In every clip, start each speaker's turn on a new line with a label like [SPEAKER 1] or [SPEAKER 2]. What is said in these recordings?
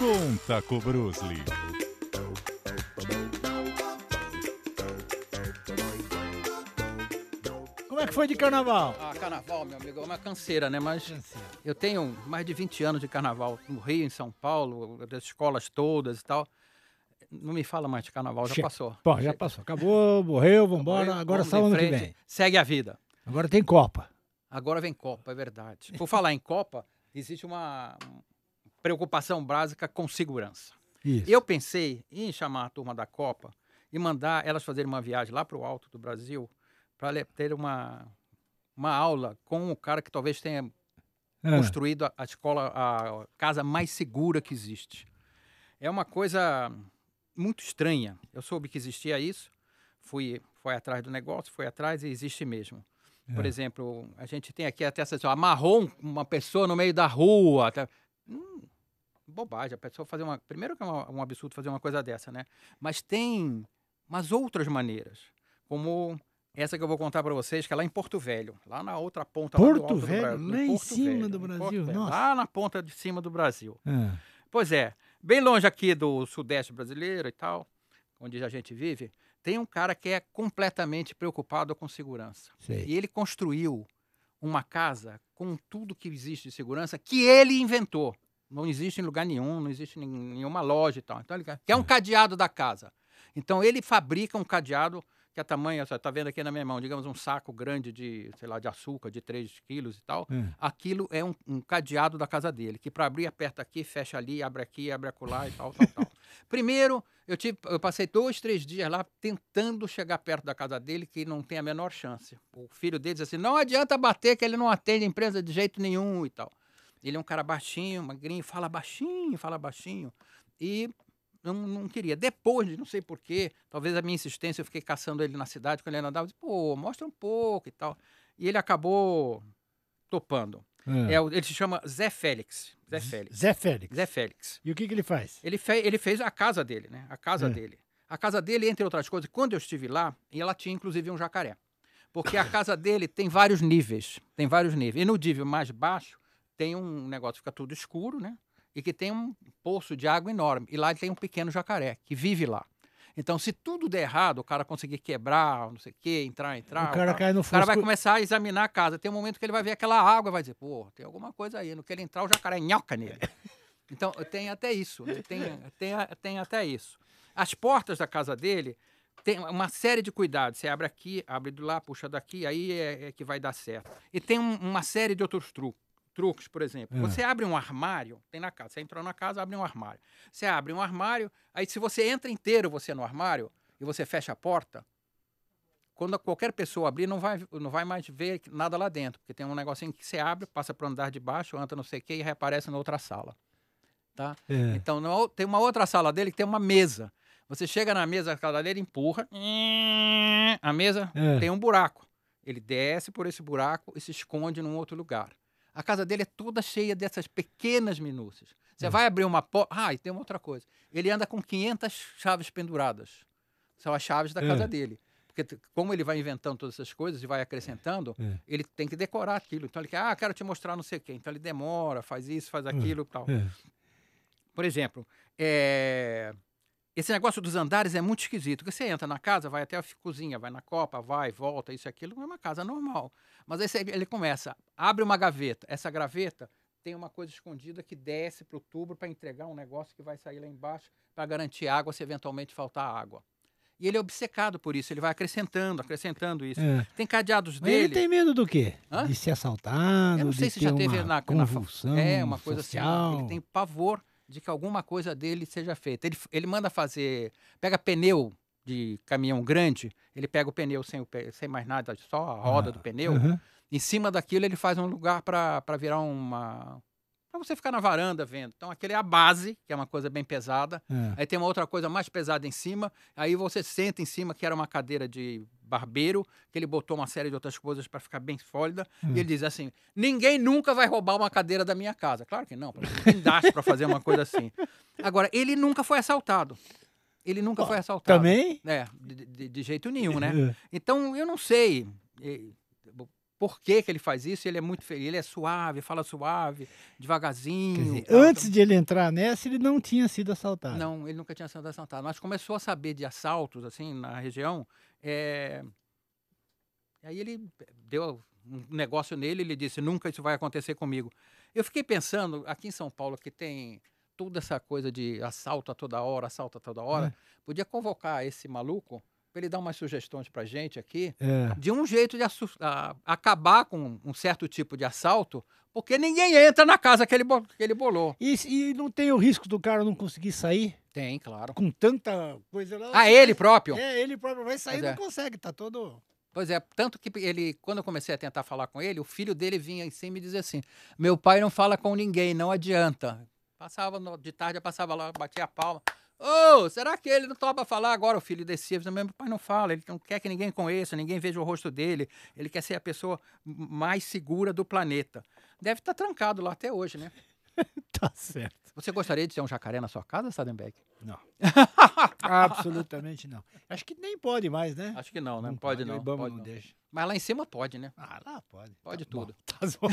[SPEAKER 1] Conta com Bruce Lee. Como é que foi de carnaval? Ah, carnaval, meu amigo, é uma canseira, né? Mas canseira. eu tenho mais de 20 anos de carnaval no Rio, em São Paulo, das escolas todas e tal. Não me fala mais de carnaval, já passou. Pô, já passou. Acabou, morreu, vambora. Acabou, agora só ano que vem. Segue a vida. Agora tem Copa. Agora vem Copa, é verdade. Por falar em Copa, existe uma, preocupação básica com segurança. Isso. Eu pensei em chamar a turma da Copa e mandar elas fazerem uma viagem lá para o alto do Brasil para ter uma, uma aula com o cara que talvez tenha é. construído a, a escola, a casa mais segura que existe. É uma coisa muito estranha. Eu soube que existia isso, fui, fui atrás do negócio, fui atrás e existe mesmo. É. Por exemplo, a gente tem aqui até essa amarrou uma pessoa no meio da rua bobagem. A pessoa fazer uma. Primeiro que é um, um absurdo fazer uma coisa dessa, né? Mas tem umas outras maneiras. Como essa que eu vou contar para vocês, que é lá em Porto Velho, lá na outra ponta Porto do Velho, do Brasil, né? lá em Porto cima Velho, do Brasil, Velho, lá na ponta de cima do Brasil. É. Pois é, bem longe aqui do sudeste brasileiro e tal, onde a gente vive, tem um cara que é completamente preocupado com segurança. E ele construiu uma casa com tudo que existe de segurança que ele inventou. Não existe em lugar nenhum, não existe em nenhuma loja e tal. Então ele quer um cadeado da casa. Então ele fabrica um cadeado que é tamanho, você está vendo aqui na minha mão, digamos um saco grande de, sei lá, de açúcar, de 3 quilos e tal. Hum. Aquilo é um, um, cadeado da casa dele, que para abrir, aperta aqui, fecha ali, abre aqui, abre acolá e tal, tal, tal. Primeiro, eu, tive, eu passei dois, três dias lá tentando chegar perto da casa dele, que não tem a menor chance. O filho dele diz assim, não adianta bater que ele não atende a empresa de jeito nenhum e tal. Ele é um cara baixinho, magrinho, fala baixinho, fala baixinho. E não queria. Depois, não sei porquê, talvez a minha insistência, eu fiquei caçando ele na cidade, quando ele andava, eu disse, pô, mostra um pouco e tal. E ele acabou topando. É. É, ele se chama Zé Félix. Zé Félix. Zé Félix. Zé Félix. E o que, que ele faz? Ele, fe ele fez a casa dele, né? A casa é. dele. A casa dele, entre outras coisas, quando eu estive lá, ela tinha inclusive um jacaré. Porque a casa dele tem vários níveis. Tem vários níveis. E no nível mais baixo, tem um negócio que fica tudo escuro, né? E que tem um poço de água enorme. E lá ele tem um pequeno jacaré que vive lá. Então, se tudo der errado, o cara conseguir quebrar, não sei o quê, entrar, entrar. O cara, o cara cai no fundo O cara vai começar a examinar a casa. Tem um momento que ele vai ver aquela água, vai dizer, pô, tem alguma coisa aí. No que ele entrar, o jacaré nhoca nele. Então, tem até isso. Né? Tem, tem, tem até isso. As portas da casa dele tem uma série de cuidados. Você abre aqui, abre do lá, puxa daqui, aí é, é que vai dar certo. E tem um, uma série de outros truques truques, por exemplo. É. Você abre um armário, tem na casa, você entrou na casa, abre um armário. Você abre um armário, aí se você entra inteiro você no armário e você fecha a porta, quando qualquer pessoa abrir, não vai, não vai mais ver nada lá dentro, porque tem um negocinho que você abre, passa para o andar de baixo, entra não sei o que e reaparece na outra sala. Tá? É. Então, não, tem uma outra sala dele que tem uma mesa. Você chega na mesa, a casa dele empurra, a mesa é. tem um buraco. Ele desce por esse buraco e se esconde num outro lugar. A casa dele é toda cheia dessas pequenas minúcias. Você é. vai abrir uma porta. Ah, e tem uma outra coisa. Ele anda com 500 chaves penduradas. São as chaves da casa é. dele. Porque como ele vai inventando todas essas coisas e vai acrescentando, é. ele tem que decorar aquilo. Então ele quer, ah, quero te mostrar não sei o quê. Então ele demora, faz isso, faz aquilo e tal. Por exemplo, é... Esse negócio dos andares é muito esquisito. Porque você entra na casa, vai até a cozinha, vai na copa, vai, volta, isso e aquilo, não é uma casa normal. Mas aí ele começa, abre uma gaveta. Essa gaveta tem uma coisa escondida que desce para o tubo para entregar um negócio que vai sair lá embaixo para garantir água se eventualmente faltar água. E ele é obcecado por isso, ele vai acrescentando, acrescentando isso. É. Tem cadeados Mas dele. Ele tem medo do quê? Hã? De ser assaltado? Eu não sei se já teve na convulsão. Na, é, uma coisa social. assim. Ele tem pavor de que alguma coisa dele seja feita. Ele, ele manda fazer, pega pneu de caminhão grande, ele pega o pneu sem, o, sem mais nada, só a ah, roda ah, do pneu. Uhum. Em cima daquilo, ele faz um lugar para virar uma. para você ficar na varanda vendo. Então, aquele é a base, que é uma coisa bem pesada. É. Aí tem uma outra coisa mais pesada em cima. Aí você senta em cima, que era uma cadeira de barbeiro, que ele botou uma série de outras coisas para ficar bem sólida. Hum. E ele hum. diz assim: ninguém nunca vai roubar uma cadeira da minha casa. Claro que não, quem dá para fazer uma coisa assim. Agora, ele nunca foi assaltado. Ele nunca Bom, foi assaltado. Também? É, de, de, de jeito nenhum, né? É. Então, eu não sei por que, que ele faz isso, ele é muito feliz, ele é suave, fala suave, devagarzinho. Dizer, antes de ele entrar nessa, ele não tinha sido assaltado. Não, ele nunca tinha sido assaltado. Mas começou a saber de assaltos, assim, na região. É... Aí ele deu um negócio nele, ele disse, nunca isso vai acontecer comigo. Eu fiquei pensando, aqui em São Paulo, que tem toda essa coisa de assalto a toda hora, assalto a toda hora, é. podia convocar esse maluco para ele dar umas sugestões para gente aqui, é. de um jeito de acabar com um certo tipo de assalto, porque ninguém entra na casa que ele, que ele bolou. E, e não tem o risco do cara não conseguir sair? Tem, claro. Com tanta coisa lá. Ah, ele próprio? É, ele próprio vai sair e não é. consegue, tá todo. Pois é, tanto que ele, quando eu comecei a tentar falar com ele, o filho dele vinha em cima e dizia assim: meu pai não fala com ninguém, não adianta. Passava de tarde, eu passava lá, batia a palma. Ô, oh, será que ele não topa falar agora? O filho descia, também meu pai não fala, ele não quer que ninguém conheça, ninguém veja o rosto dele, ele quer ser a pessoa mais segura do planeta. Deve estar tá trancado lá até hoje, né? tá certo. Você gostaria de ter um jacaré na sua casa, Sadenbeck? Não. Absolutamente não. Acho que nem pode mais, né? Acho que não, né? Não pode, pode não. Pode não, Deixa. Mas lá em cima pode, né? Ah, lá pode. Pode tá tudo. Tá bom,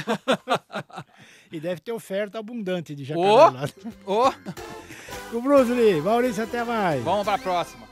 [SPEAKER 1] tá e deve ter oferta abundante de jacaré oh, lá. Oh com o Bruce Lee. Maurício, até mais. Vamos para a próxima.